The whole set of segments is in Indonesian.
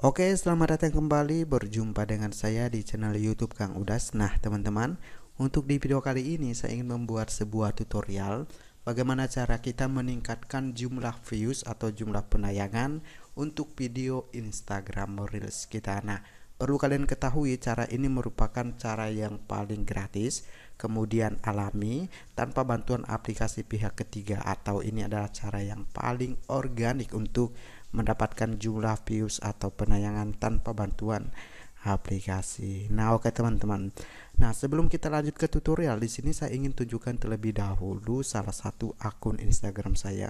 Oke, selamat datang kembali berjumpa dengan saya di channel YouTube Kang Udas. Nah, teman-teman, untuk di video kali ini saya ingin membuat sebuah tutorial bagaimana cara kita meningkatkan jumlah views atau jumlah penayangan untuk video Instagram Reels kita. Nah, perlu kalian ketahui cara ini merupakan cara yang paling gratis kemudian alami tanpa bantuan aplikasi pihak ketiga atau ini adalah cara yang paling organik untuk mendapatkan jumlah views atau penayangan tanpa bantuan aplikasi. Nah, oke okay, teman-teman. Nah, sebelum kita lanjut ke tutorial, di sini saya ingin tunjukkan terlebih dahulu salah satu akun Instagram saya.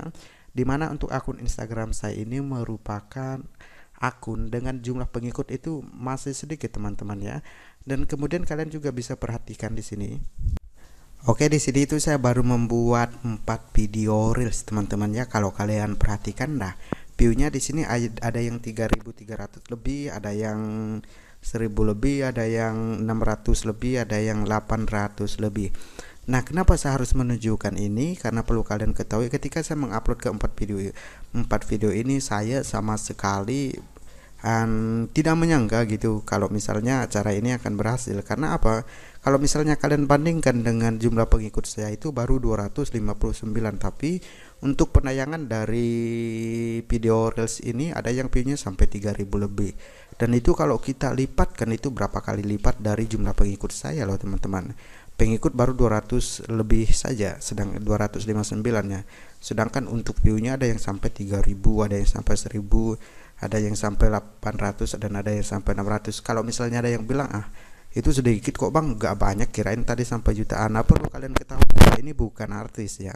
Dimana untuk akun Instagram saya ini merupakan akun dengan jumlah pengikut itu masih sedikit teman-teman ya. Dan kemudian kalian juga bisa perhatikan di sini. Oke di sini itu saya baru membuat 4 video reels teman-teman ya kalau kalian perhatikan nah viewnya di sini ada yang 3300 lebih ada yang 1000 lebih ada yang 600 lebih ada yang 800 lebih Nah, kenapa saya harus menunjukkan ini? Karena perlu kalian ketahui ketika saya mengupload keempat video empat video ini saya sama sekali dan tidak menyangka gitu kalau misalnya acara ini akan berhasil karena apa kalau misalnya kalian bandingkan dengan jumlah pengikut saya itu baru 259 tapi untuk penayangan dari video reels ini ada yang viewnya sampai 3000 lebih dan itu kalau kita lipatkan itu berapa kali lipat dari jumlah pengikut saya loh teman-teman pengikut baru 200 lebih saja sedang 259 ya sedangkan untuk viewnya ada yang sampai 3000 ada yang sampai 1000 ada yang sampai 800 dan ada yang sampai 600 kalau misalnya ada yang bilang ah itu sedikit kok bang gak banyak kirain tadi sampai jutaan apa perlu kalian ketahui kita ini bukan artis ya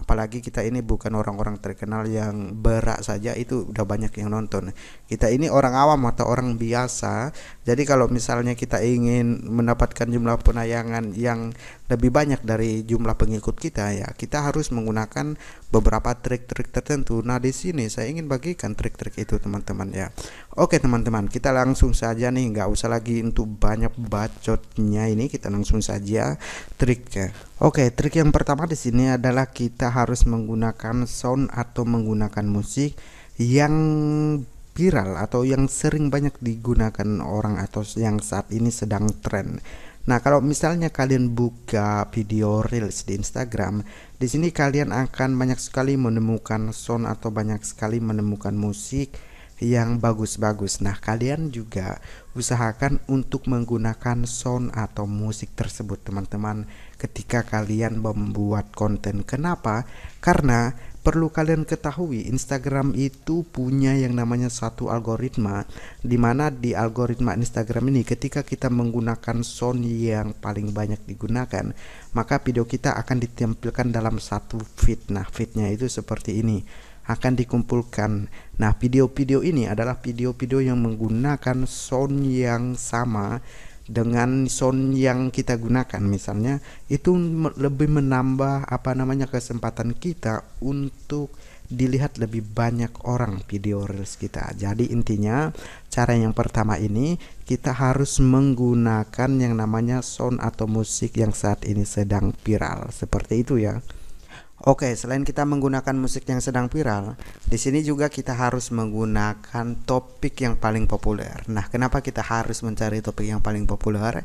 apalagi kita ini bukan orang-orang terkenal yang berak saja itu udah banyak yang nonton kita ini orang awam atau orang biasa jadi kalau misalnya kita ingin mendapatkan jumlah penayangan yang lebih banyak dari jumlah pengikut kita ya kita harus menggunakan beberapa trik-trik tertentu nah di sini saya ingin bagikan trik-trik itu teman-teman ya Oke teman-teman, kita langsung saja nih, nggak usah lagi untuk banyak bacotnya ini, kita langsung saja triknya. Oke, trik yang pertama di sini adalah kita harus menggunakan sound atau menggunakan musik yang viral atau yang sering banyak digunakan orang atau yang saat ini sedang tren. Nah, kalau misalnya kalian buka video reels di Instagram, di sini kalian akan banyak sekali menemukan sound atau banyak sekali menemukan musik yang bagus-bagus. Nah, kalian juga usahakan untuk menggunakan sound atau musik tersebut, teman-teman, ketika kalian membuat konten. Kenapa? Karena perlu kalian ketahui Instagram itu punya yang namanya satu algoritma di mana di algoritma Instagram ini ketika kita menggunakan sound yang paling banyak digunakan maka video kita akan ditampilkan dalam satu feed nah feednya itu seperti ini akan dikumpulkan. Nah, video-video ini adalah video-video yang menggunakan sound yang sama dengan sound yang kita gunakan misalnya itu lebih menambah apa namanya kesempatan kita untuk dilihat lebih banyak orang video reels kita. Jadi intinya cara yang pertama ini kita harus menggunakan yang namanya sound atau musik yang saat ini sedang viral. Seperti itu ya. Oke, selain kita menggunakan musik yang sedang viral, di sini juga kita harus menggunakan topik yang paling populer. Nah, kenapa kita harus mencari topik yang paling populer?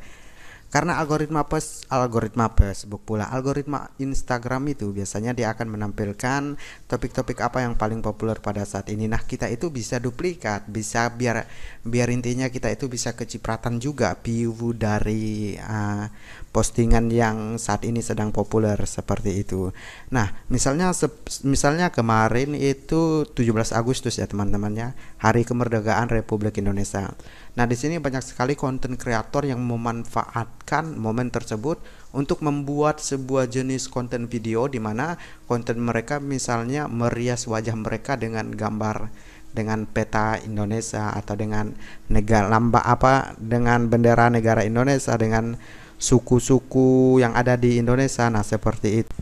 Karena algoritma pes, algoritma Facebook pula, algoritma Instagram itu biasanya dia akan menampilkan topik-topik apa yang paling populer pada saat ini. Nah, kita itu bisa duplikat, bisa biar biar intinya kita itu bisa kecipratan juga view dari uh, postingan yang saat ini sedang populer seperti itu. Nah, misalnya misalnya kemarin itu 17 Agustus ya teman-temannya, Hari Kemerdekaan Republik Indonesia. Nah, di sini banyak sekali konten kreator yang memanfaat memanfaatkan momen tersebut untuk membuat sebuah jenis konten video di mana konten mereka misalnya merias wajah mereka dengan gambar dengan peta Indonesia atau dengan negara lamba apa dengan bendera negara Indonesia dengan suku-suku yang ada di Indonesia nah seperti itu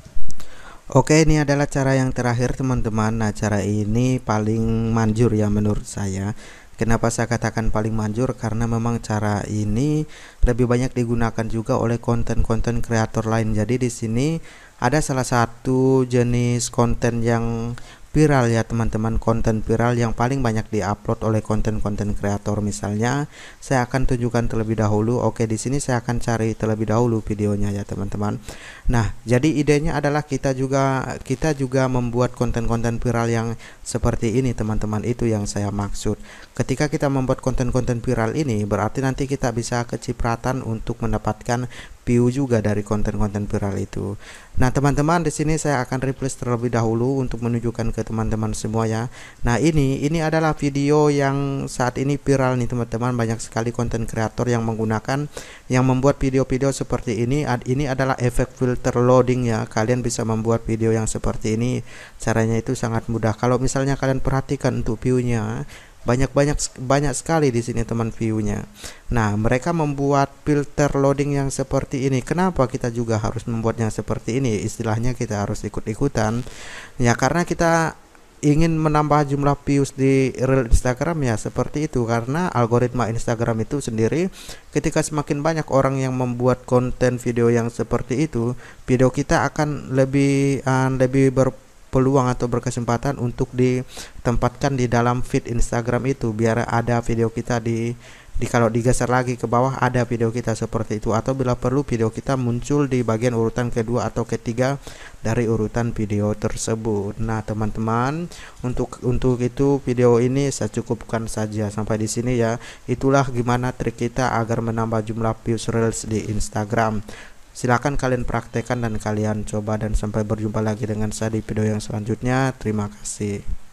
Oke ini adalah cara yang terakhir teman-teman Nah cara ini paling manjur ya menurut saya Kenapa saya katakan paling manjur? Karena memang cara ini lebih banyak digunakan juga oleh konten-konten kreator lain. Jadi di sini ada salah satu jenis konten yang viral ya teman-teman konten viral yang paling banyak diupload oleh konten-konten kreator misalnya saya akan tunjukkan terlebih dahulu oke di sini saya akan cari terlebih dahulu videonya ya teman-teman nah jadi idenya adalah kita juga kita juga membuat konten-konten viral yang seperti ini teman-teman itu yang saya maksud ketika kita membuat konten-konten viral ini berarti nanti kita bisa kecipratan untuk mendapatkan view juga dari konten-konten viral itu. Nah, teman-teman di sini saya akan replace terlebih dahulu untuk menunjukkan ke teman-teman semua ya. Nah, ini ini adalah video yang saat ini viral nih teman-teman banyak sekali konten kreator yang menggunakan yang membuat video-video seperti ini. Ini adalah efek filter loading ya. Kalian bisa membuat video yang seperti ini. Caranya itu sangat mudah. Kalau misalnya kalian perhatikan untuk view-nya banyak-banyak banyak sekali di sini teman viewnya. Nah, mereka membuat filter loading yang seperti ini. Kenapa kita juga harus membuatnya seperti ini? Istilahnya kita harus ikut-ikutan. Ya karena kita ingin menambah jumlah views di real Instagram ya seperti itu karena algoritma Instagram itu sendiri ketika semakin banyak orang yang membuat konten video yang seperti itu video kita akan lebih uh, lebih ber peluang atau berkesempatan untuk ditempatkan di dalam feed Instagram itu biar ada video kita di di kalau digeser lagi ke bawah ada video kita seperti itu atau bila perlu video kita muncul di bagian urutan kedua atau ketiga dari urutan video tersebut. Nah, teman-teman, untuk untuk itu video ini saya cukupkan saja sampai di sini ya. Itulah gimana trik kita agar menambah jumlah views reels di Instagram. Silahkan kalian praktekkan dan kalian coba dan sampai berjumpa lagi dengan saya di video yang selanjutnya. Terima kasih.